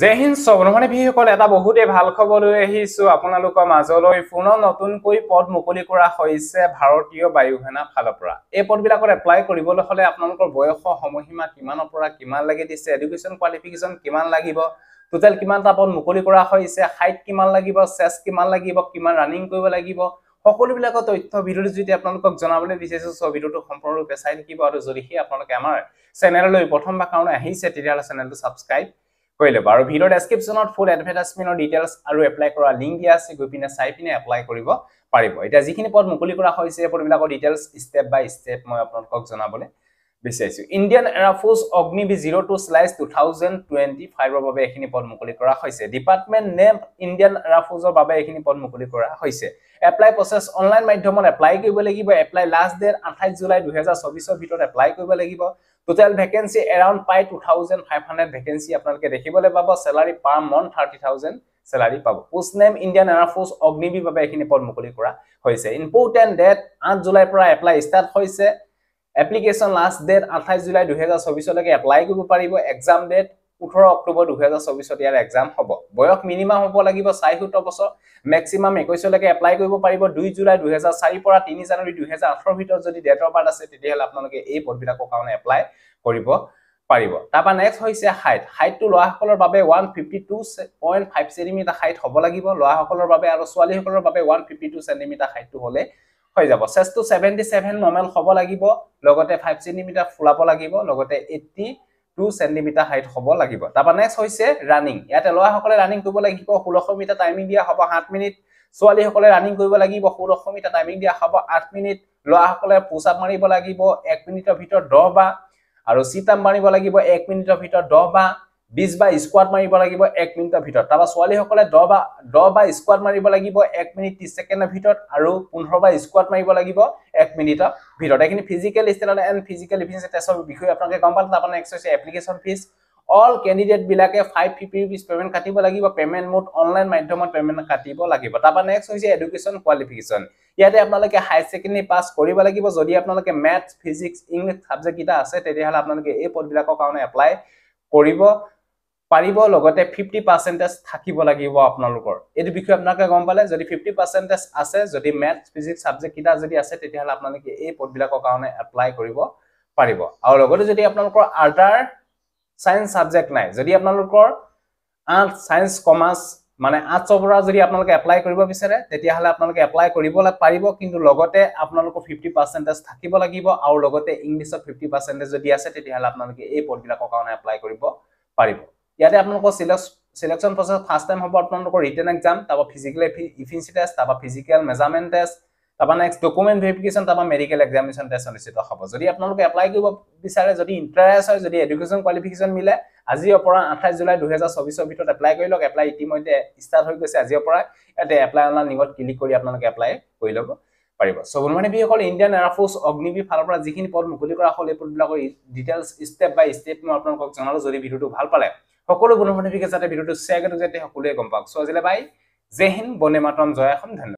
জয় হিন্দ সৌভ্ৰমণি ভীসকল এটা বহুতেই ভাল খবৰ লৈ আহিছোঁ আপোনালোকৰ মাজলৈ পুনৰ নতুনকৈ পদ মুকলি কৰা হৈছে ভাৰতীয় বায়ুসেনাৰ ফালৰ পৰা এই পদবিলাকত এপ্লাই কৰিবলৈ হ'লে আপোনালোকৰ বয়সৰ সময়সীমা কিমানৰ পৰা কিমান লাগি দিছে এডুকেশ্যন কোৱালিফিকেশ্যন কিমান লাগিব টোটেল কিমানটা পদ মুকলি কৰা হৈছে হাইট কিমান লাগিব চেচ কিমান লাগিব কিমান ৰানিং কৰিব লাগিব সকলোবিলাকৰ তথ্য ভিডিঅ'টো যদি আপোনালোকক জনাবলৈ বিচাৰিছোঁ চ' ভিডিঅ'টো সম্পূৰ্ণৰূপে চাই থাকিব আৰু যদিহে আপোনালোকে আমাৰ চেনেললৈ প্ৰথমবাৰ কাৰণে আহিছে তেতিয়াহ'লে চেনেলটো ছাবস্ক্ৰাইব কৰি ল'ব আৰু ভিডিঅ' ডেছক্ৰিপশ্যনত ফুল এডভাৰটাইজমেণ্টৰ ডিটেইলছ আৰু এপ্লাই কৰা লিংক দিয়া আছে গৈ পিনে চাই পিনে এপ্লাই কৰিব পাৰিব এতিয়া যিখিনি পদ মুকলি কৰা হৈছে এই পদবিলাকৰ ডিটেইলছ ষ্টেপ বাই ষ্টেপ মই আপোনালোকক জনাবলৈ বিচাৰিছোঁ Indian air force Agniveer zero' two slash two thousand twenty ফাইভৰ বাবে এইখিনি পদ মুকলি কৰা হৈছে ডিপাৰ্টমেণ্ট নেম ইণ্ডিয়ান এয়াৰফৰ্চৰ বাবে এইখিনি পদ মুকলি কৰা হৈছে এপ্লাই প্ৰচেছ অনলাইন মাধ্যমত এপ্লাই কৰিব লাগিব এপ্লাই লাষ্ট ডেট আঠাইছ জুলাই দুহেজাৰ চৌবিছৰ ভিতৰত এপ্লাই কৰিব লাগিব টোটেল ভেকেঞ্চি এৰাউণ্ড পাই two thousand five hundred vacancy আপোনালোকে দেখিবলৈ পাব salary per month thirty thousand salary পাব post name Indian air force Agniveer বাবে এইখিনি পদ মুকলি কৰা হৈছে ইম্পৰ্টেণ্ট ডেট আঠ জুলাইৰ পৰা এপ্লাই ষ্টাৰ্ট হৈছে এপ্লিকেশ্যন লাষ্ট ডেট আঠাইছ জুলাই দুহেজাৰ চৌবিছলৈকে এপ্লাই কৰিব পাৰিব এক্সাম ডেট ওঠৰ অক্টোবৰ দুহেজাৰ চৌবিছত ইয়াৰ এক্সাম হ'ব বয়স মিনিমাম হ'ব লাগিব চাৰি সোতৰ বছৰ মেক্সিমাম একৈছলৈকে এপ্লাই কৰিব পাৰিব দুই জুলাই দুহেজাৰ চাৰিৰ পৰা তিনি জানুৱাৰী দুহেজাৰ আঠৰ ভিতৰত যদি ডেট অফ বাৰ্থ আছে তেতিয়াহ'লে আপোনালোকে এই পদবিলাকৰ কাৰণে এপ্লাই কৰিব পাৰিব তাৰপৰা নেক্সট হৈছে হাইট হাইটটো ল'ৰাসকলৰ বাবে one fifty two point five centimetre height হ'ব লাগিব ল'ৰাসকলৰ বাবে আৰু ছোৱালীসকলৰ বাবে ওৱান ফিফটি টু চেণ্টিমিটাৰ হাইটটো হ'লে হৈ যাব চেষ্টটো ছেভেণ্টি ছেভেন নৰ্মেল হ'ব লাগিব লগতে ফাইভ চেণ্টিমিটাৰ ফুলাব লাগিব লগতে এইট্টি টু চেণ্টিমিটাৰ হাইট হ'ব লাগিব তাৰপৰা নেক্সট হৈছে ৰানিং ইয়াতে ল'ৰাসকলে ৰানিং কৰিব লাগিব ষোল্লশ মিটাৰ টাইমিং দিয়া হ'ব সাত মিনিট ছোৱালীসকলে ৰানিং কৰিব লাগিব ষোল্লশ মিটাৰ টাইমিং দিয়া হ'ব আঠ মিনিট ল'ৰাসকলে পুছ আপ মাৰিব লাগিব এক মিনিটৰ ভিতৰত দহ বাৰ আৰু চিট আপ মাৰিব লাগিব এক মিনিটৰ ভিতৰত দহ বাৰ বিছ বা স্কোৱাড মাৰিব লাগিব এক মিনিটৰ ভিতৰত তাৰপৰা ছোৱালীসকলে দহ বা দহ বা স্কোৱাড মাৰিব লাগিব এক মিনিট ত্ৰিছ ছেকেণ্ডৰ ভিতৰত আৰু পোন্ধৰ বা স্কোৱাড মাৰিব লাগিব এক মিনিটৰ ভিতৰত এইখিনি physical standard and physical efficiency টেষ্টৰ বিষয়ে আপোনালোকে গম পালে তাৰপৰা নেক্সট হৈছে এপ্লিকেশ্যন ফিজ অল কেণ্ডিডেটবিলাকে ফাইভ ফিফটি ৰুপিজ পেমেণ্ট কাটিব লাগিব পেমেণ্ট মোড অনলাইন মাধ্যমত পেমেণ্ট কাটিব লাগিব তাৰপৰা নেক্সট হৈছে এডুকেশ্যন কোৱালিফিকেশ্যন ইয়াতে আপোনালোকে হাই ছেকেণ্ডেৰী পাছ কৰিব লাগিব যদি আপোনালোকে মেথছ ফিজিক্স ইংলিছ ছাবজেক্টকেইটা আছে তেতিয়াহ'লে আপোনালোকে এই পদবিলাকৰ কাৰণে এপ্লাই কৰিব পাৰিব লগতে ফিফটি পাৰ্চেণ্টেজ থাকিব লাগিব আপোনালোকৰ এইটো বিষয়ে আপোনালোকে গম পালে যদি ফিফটি পাৰ্চেণ্টেজ আছে যদি মেথ ফিজিক্স ছাবজেক্ট কিটা যদি আছে তেতিয়াহ'লে আপোনালোকে এই পদবিলাকৰ কাৰণে এপ্লাই কৰিব পাৰিব আৰু লগতে যদি আপোনালোকৰ আৰ্টাৰ ছায়েন্স ছাবজেক্ট নাই যদি আপোনালোকৰ আৰ্ট ছায়েন্স কমাৰ্চ মানে আৰ্টছৰ পৰা যদি আপোনালোকে এপ্লাই কৰিব বিচাৰে তেতিয়াহ'লে আপোনালোকে এপ্লাই কৰিব পাৰিব কিন্তু লগতে আপোনালোকৰ ফিফটি পাৰ্চেণ্টেজ থাকিব লাগিব আৰু লগতে ইংলিছত ফিফটি পাৰ্চেণ্টেজ যদি আছে তেতিয়াহ'লে আপোনালোকে এই পদবিলাকৰ কাৰণে এপ্লাই কৰিব পাৰিব ইয়াতে আপোনালোকৰ চিলেকশ্যন প্ৰচেছ ফাৰ্ষ্ট টাইম হ'ব আপোনালোকৰ ৰিটেন এক্সাম তাৰপৰা ফিজিকেল ইফিচি টেষ্ট তাৰপৰা ফিজিকেল মেজাৰমেণ্ট টেষ্ট তাৰপৰা নেক্সট ডকুমেণ্ট ভেৰিফিকেশ্যন তাৰপৰা মেডিকেল এক্সামিনেশ্যন টেষ্ট অনুষ্ঠিত হ'ব যদি আপোনালোকে এপ্লাই কৰিব বিচাৰে যদি ইণ্টাৰেষ্ট হয় যদি এডুকেশ্যন কোৱালিফিকেশ্যন মিলে আজিৰ পৰা আঠাইছ জুলাই দুহেজাৰ চৌবিছৰ ভিতৰত এপ্লাই কৰি লওক এপ্লাই ইতিমধ্যে ষ্টাৰ্ট হৈ গৈছে আজিৰ পৰা ইয়াতে এপ্লাই অনলাইন লিংকত ক্লিক কৰি আপোনালোকে এপ্লাই কৰি ল'ব পাৰিব চ' বনমানীবীসকল ইণ্ডিয়ান এয়াৰফৰ্চ অগ্নিবীৰ ফালৰ পৰা যিখিনি পদ মুকলি কৰা হ'ল এই পদবিলাকৰ ডিটেইলছ ষ্টেপ বাই ষ্টেপ মই আপোনালোকক জনালোঁ যদি ভিডিঅ'টো ভাল পালে সকলো বন্ধু বান্ধৱীকে যাতে ভিডিঅ'টো শ্বেয়াৰ কৰি যাতে সকলোৱে গম পাওক চ' আজিলে বাই হিন্দ বনে মাতম জয় এখন ধন্যবাদ